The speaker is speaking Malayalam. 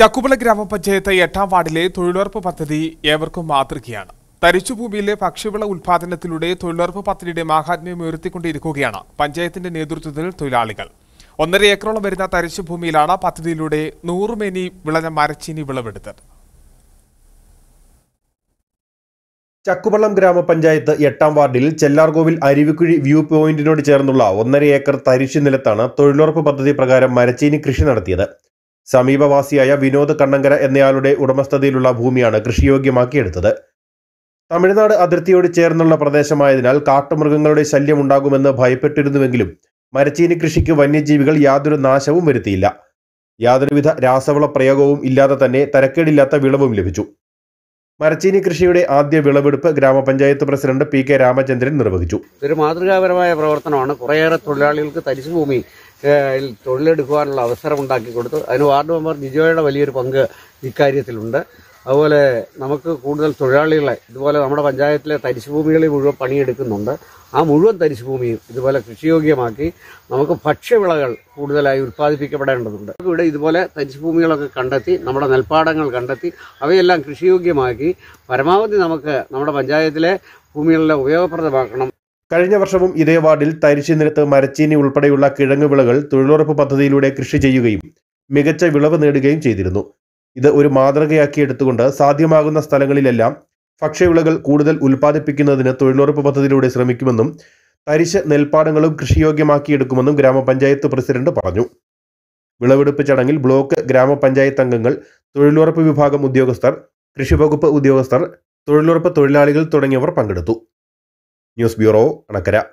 ചക്കുപള ഗ്രാമപഞ്ചായത്ത് എട്ടാം വാർഡിലെ തൊഴിലുറപ്പ് പദ്ധതി ഏവർക്കും മാതൃകയാണ് തരിച്ചുഭൂമിയിലെ ഭക്ഷ്യവിള ഉൽപാദനത്തിലൂടെ തൊഴിലുറപ്പ് പദ്ധതിയുടെ മാഹാത്മ്യം ഉയർത്തിക്കൊണ്ടിരിക്കുകയാണ് പഞ്ചായത്തിന്റെ നേതൃത്വത്തിൽ തൊഴിലാളികൾ ഒന്നര ഏക്കറോളം വരുന്ന തരിച്ചുഭൂമിയിലാണ് പദ്ധതിയിലൂടെ നൂറുമേനി വിളഞ്ഞ മരച്ചീനി വിളവെടുത്തത് ചക്കുപള്ളം ഗ്രാമപഞ്ചായത്ത് എട്ടാം വാർഡിൽ ചെല്ലാർകോവിൽ അരുവിക്കുഴി വ്യൂ പോയിന്റിനോട് ചേർന്നുള്ള ഒന്നര ഏക്കർ തരിശു നിലത്താണ് തൊഴിലുറപ്പ് പദ്ധതി പ്രകാരം മരച്ചീനി കൃഷി നടത്തിയത് സമീപവാസിയായ വിനോദ് കണ്ണങ്കര എന്നയാളുടെ ഉടമസ്ഥതയിലുള്ള ഭൂമിയാണ് കൃഷിയോഗ്യമാക്കിയെടുത്തത് തമിഴ്നാട് അതിർത്തിയോട് ചേർന്നുള്ള പ്രദേശമായതിനാൽ കാട്ടുമൃഗങ്ങളുടെ ശല്യം ഉണ്ടാകുമെന്ന് ഭയപ്പെട്ടിരുന്നുവെങ്കിലും മരച്ചീനി കൃഷിക്ക് വന്യജീവികൾ യാതൊരു നാശവും വരുത്തിയില്ല യാതൊരുവിധ രാസവള പ്രയോഗവും ഇല്ലാതെ തന്നെ തരക്കേടില്ലാത്ത വിളവും ലഭിച്ചു മരച്ചീനി കൃഷിയുടെ ആദ്യ വിളവെടുപ്പ് ഗ്രാമപഞ്ചായത്ത് പ്രസിഡന്റ് പി കെ രാമചന്ദ്രൻ നിർവഹിച്ചു ഇതൊരു മാതൃകാപരമായ പ്രവർത്തനമാണ് കുറേയേറെ തൊഴിലാളികൾക്ക് തരിശു ഭൂമി തൊഴിലെടുക്കുവാനുള്ള അവസരം ഉണ്ടാക്കി കൊടുത്തു അതിന് വാർഡ് മെമ്പർ ബിജോയുടെ വലിയൊരു പങ്ക് ഇക്കാര്യത്തിലുണ്ട് അതുപോലെ നമുക്ക് കൂടുതൽ തൊഴിലാളികളെ ഇതുപോലെ നമ്മുടെ പഞ്ചായത്തിലെ തരിശുഭൂമികളിൽ മുഴുവൻ പണിയെടുക്കുന്നുണ്ട് ആ മുഴുവൻ തരിശുഭൂമിയും ഇതുപോലെ കൃഷിയോഗ്യമാക്കി നമുക്ക് ഭക്ഷ്യവിളകൾ കൂടുതലായി ഉത്പാദിപ്പിക്കപ്പെടേണ്ടതുണ്ട് ഇവിടെ ഇതുപോലെ തരിശുഭൂമികളൊക്കെ കണ്ടെത്തി നമ്മുടെ നെൽപ്പാടങ്ങൾ കണ്ടെത്തി അവയെല്ലാം കൃഷിയോഗ്യമാക്കി പരമാവധി നമുക്ക് നമ്മുടെ പഞ്ചായത്തിലെ ഭൂമികളിലെ ഉപയോഗപ്രദമാക്കണം കഴിഞ്ഞ വർഷവും ഇതേ വാർഡിൽ തരിശു നിരത്ത് മരച്ചീനി ഉൾപ്പെടെയുള്ള കിഴങ്ങ് വിളകൾ തൊഴിലുറപ്പ് പദ്ധതിയിലൂടെ കൃഷി ചെയ്യുകയും മികച്ച വിളവ് നേടുകയും ചെയ്തിരുന്നു ഇത് ഒരു മാതൃകയാക്കി എടുത്തുകൊണ്ട് സാധ്യമാകുന്ന സ്ഥലങ്ങളിലെല്ലാം ഭക്ഷ്യവിളകൾ കൂടുതൽ ഉൽപ്പാദിപ്പിക്കുന്നതിന് തൊഴിലുറപ്പ് പദ്ധതിയിലൂടെ ശ്രമിക്കുമെന്നും തരിശ് നെൽപ്പാടങ്ങളും കൃഷിയോഗ്യമാക്കിയെടുക്കുമെന്നും ഗ്രാമപഞ്ചായത്ത് പ്രസിഡന്റ് പറഞ്ഞു വിളവെടുപ്പ് ചടങ്ങിൽ ബ്ലോക്ക് ഗ്രാമപഞ്ചായത്ത് അംഗങ്ങൾ തൊഴിലുറപ്പ് വിഭാഗം ഉദ്യോഗസ്ഥർ കൃഷിവകുപ്പ് ഉദ്യോഗസ്ഥർ തൊഴിലുറപ്പ് തൊഴിലാളികൾ തുടങ്ങിയവർ പങ്കെടുത്തു ന്യൂസ് ബ്യൂറോ അണക്കര